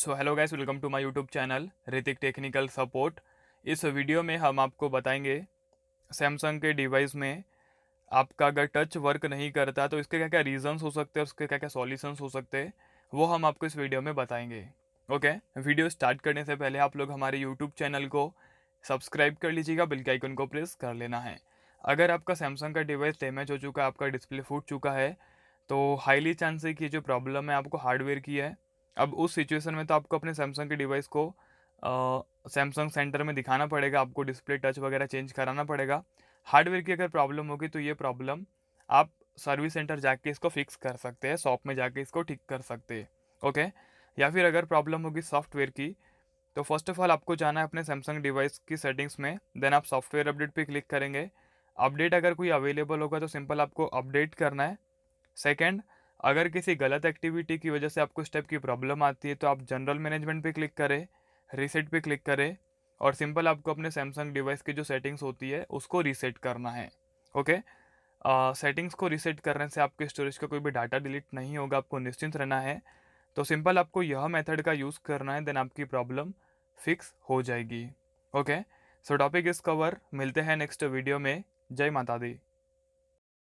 so hello guys welcome to my YouTube channel Ritik technical support इस वीडियो में हम आपको बताएंगे सैमसंग के डिवाइस में आपका अगर टच वर्क नहीं करता तो इसके क्या क्या रीजंस हो सकते हैं उसके क्या क्या सॉल्यूशंस हो सकते हैं वो हम आपको इस वीडियो में बताएंगे ओके वीडियो स्टार्ट करने से पहले आप लोग हमारे यूट्यूब चैनल को सब्सक्राइब कर लीजिएगा बिल के आइकन को प्रेस कर लेना है अगर आपका सैमसंग का डिवाइस डैमेज हो चुका है आपका डिस्प्ले फूट चुका है तो हाईली चांस है कि जो प्रॉब्लम है आपको हार्डवेयर की है अब उस सिचुएशन में तो आपको अपने सैमसंग के डिवाइस को सैमसंग सेंटर में दिखाना पड़ेगा आपको डिस्प्ले टच वगैरह चेंज कराना पड़ेगा हार्डवेयर की अगर प्रॉब्लम होगी तो ये प्रॉब्लम आप सर्विस सेंटर जाके इसको फिक्स कर सकते हैं शॉप में जाके इसको ठीक कर सकते हैं ओके या फिर अगर प्रॉब्लम होगी सॉफ्टवेयर की तो फर्स्ट ऑफ ऑल आपको जाना है अपने सैमसंग डिवाइस की सेटिंग्स में देन आप सॉफ्टवेयर अपडेट पे क्लिक करेंगे अपडेट अगर कोई अवेलेबल होगा तो सिंपल आपको अपडेट करना है सेकेंड अगर किसी गलत एक्टिविटी की वजह से आपको स्टेप की प्रॉब्लम आती है तो आप जनरल मैनेजमेंट पे क्लिक करें रीसेट पे क्लिक करें और सिंपल आपको अपने सैमसंग डिवाइस की जो सेटिंग्स होती है उसको रीसेट करना है ओके सेटिंग्स को रीसेट करने से आपके स्टोरेज का कोई भी डाटा डिलीट नहीं होगा आपको निश्चिंत रहना है तो सिंपल आपको यह मेथड का यूज़ करना है देन आपकी प्रॉब्लम फिक्स हो जाएगी ओके सो टॉपिक इस कवर मिलते हैं नेक्स्ट वीडियो में जय माता दी